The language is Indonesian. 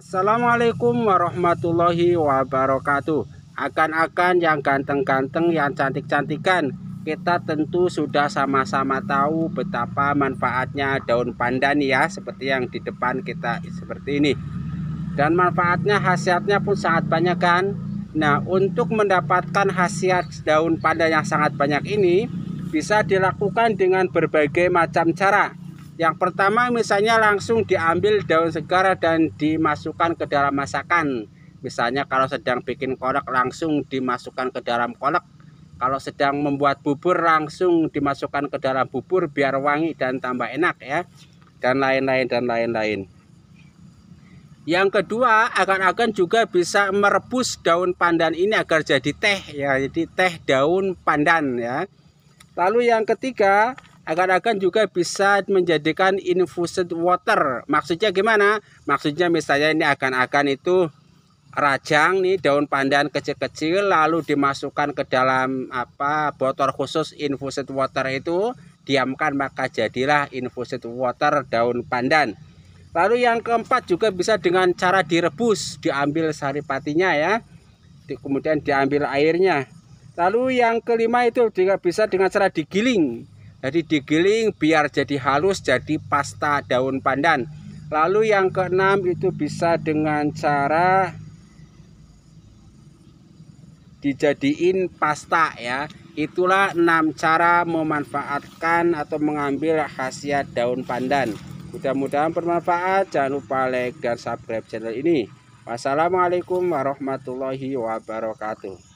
Assalamualaikum warahmatullahi wabarakatuh. Akan-akan yang ganteng-ganteng, yang cantik-cantikan, kita tentu sudah sama-sama tahu betapa manfaatnya daun pandan ya, seperti yang di depan kita seperti ini. Dan manfaatnya, khasiatnya pun sangat banyak kan? Nah, untuk mendapatkan khasiat daun pandan yang sangat banyak ini, bisa dilakukan dengan berbagai macam cara yang pertama misalnya langsung diambil daun segar dan dimasukkan ke dalam masakan. Misalnya kalau sedang bikin kolak langsung dimasukkan ke dalam kolak. Kalau sedang membuat bubur langsung dimasukkan ke dalam bubur biar wangi dan tambah enak ya. Dan lain-lain dan lain-lain. Yang kedua, akan-akan juga bisa merebus daun pandan ini agar jadi teh ya. Jadi teh daun pandan ya. Lalu yang ketiga, agar-agar juga bisa menjadikan infused water. Maksudnya gimana? Maksudnya misalnya ini akan-akan itu rajang nih daun pandan kecil-kecil lalu dimasukkan ke dalam apa botol khusus infused water itu diamkan maka jadilah infused water daun pandan. Lalu yang keempat juga bisa dengan cara direbus, diambil saripatinya ya. Kemudian diambil airnya. Lalu yang kelima itu juga bisa dengan cara digiling jadi digiling biar jadi halus jadi pasta daun pandan. Lalu yang keenam itu bisa dengan cara dijadiin pasta ya. Itulah enam cara memanfaatkan atau mengambil khasiat daun pandan. Mudah-mudahan bermanfaat. Jangan lupa like dan subscribe channel ini. Wassalamualaikum warahmatullahi wabarakatuh.